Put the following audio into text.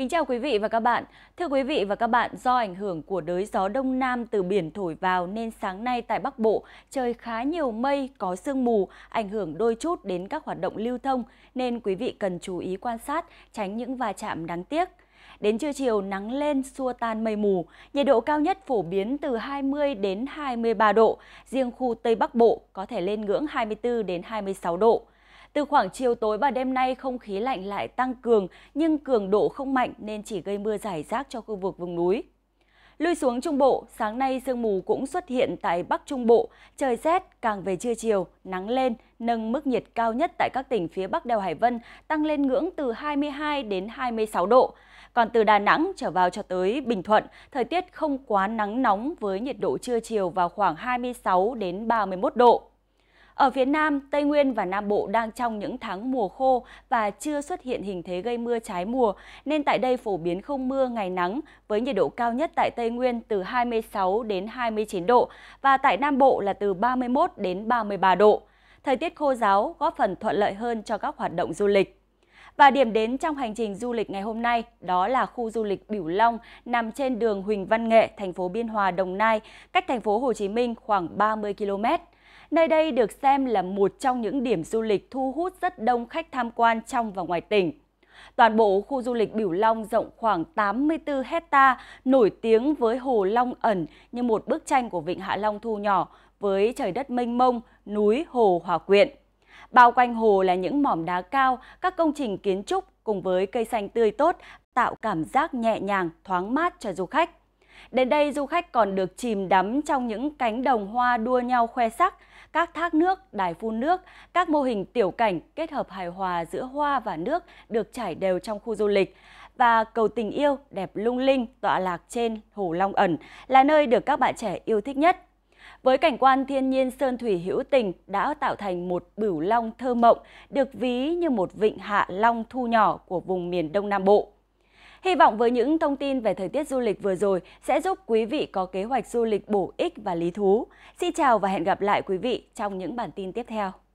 Kính chào quý vị và các bạn. Thưa quý vị và các bạn, do ảnh hưởng của đới gió đông nam từ biển thổi vào nên sáng nay tại Bắc Bộ trời khá nhiều mây, có sương mù, ảnh hưởng đôi chút đến các hoạt động lưu thông nên quý vị cần chú ý quan sát, tránh những va chạm đáng tiếc. Đến trưa chiều nắng lên xua tan mây mù, nhiệt độ cao nhất phổ biến từ 20 đến 23 độ, riêng khu Tây Bắc Bộ có thể lên ngưỡng 24 đến 26 độ. Từ khoảng chiều tối và đêm nay, không khí lạnh lại tăng cường, nhưng cường độ không mạnh nên chỉ gây mưa rải rác cho khu vực vùng núi. Lui xuống Trung Bộ, sáng nay sương mù cũng xuất hiện tại Bắc Trung Bộ, trời rét, càng về trưa chiều, nắng lên, nâng mức nhiệt cao nhất tại các tỉnh phía Bắc đèo Hải Vân tăng lên ngưỡng từ 22 đến 26 độ. Còn từ Đà Nẵng trở vào cho tới Bình Thuận, thời tiết không quá nắng nóng với nhiệt độ trưa chiều vào khoảng 26 đến 31 độ. Ở phía Nam, Tây Nguyên và Nam Bộ đang trong những tháng mùa khô và chưa xuất hiện hình thế gây mưa trái mùa, nên tại đây phổ biến không mưa ngày nắng với nhiệt độ cao nhất tại Tây Nguyên từ 26 đến 29 độ và tại Nam Bộ là từ 31 đến 33 độ. Thời tiết khô giáo góp phần thuận lợi hơn cho các hoạt động du lịch. Và điểm đến trong hành trình du lịch ngày hôm nay đó là khu du lịch Bửu Long nằm trên đường Huỳnh Văn Nghệ, thành phố Biên Hòa, Đồng Nai, cách thành phố Hồ Chí Minh khoảng 30 km. Nơi đây được xem là một trong những điểm du lịch thu hút rất đông khách tham quan trong và ngoài tỉnh. Toàn bộ khu du lịch Biểu Long rộng khoảng 84 hecta, nổi tiếng với hồ Long ẩn như một bức tranh của Vịnh Hạ Long thu nhỏ với trời đất mênh mông, núi, hồ hòa quyện. Bao quanh hồ là những mỏm đá cao, các công trình kiến trúc cùng với cây xanh tươi tốt tạo cảm giác nhẹ nhàng, thoáng mát cho du khách. Đến đây du khách còn được chìm đắm trong những cánh đồng hoa đua nhau khoe sắc, các thác nước, đài phun nước, các mô hình tiểu cảnh kết hợp hài hòa giữa hoa và nước được trải đều trong khu du lịch. Và cầu tình yêu đẹp lung linh tọa lạc trên Hồ Long Ẩn là nơi được các bạn trẻ yêu thích nhất. Với cảnh quan thiên nhiên sơn thủy hữu tình đã tạo thành một bửu long thơ mộng, được ví như một vịnh hạ long thu nhỏ của vùng miền Đông Nam Bộ. Hy vọng với những thông tin về thời tiết du lịch vừa rồi sẽ giúp quý vị có kế hoạch du lịch bổ ích và lý thú. Xin chào và hẹn gặp lại quý vị trong những bản tin tiếp theo.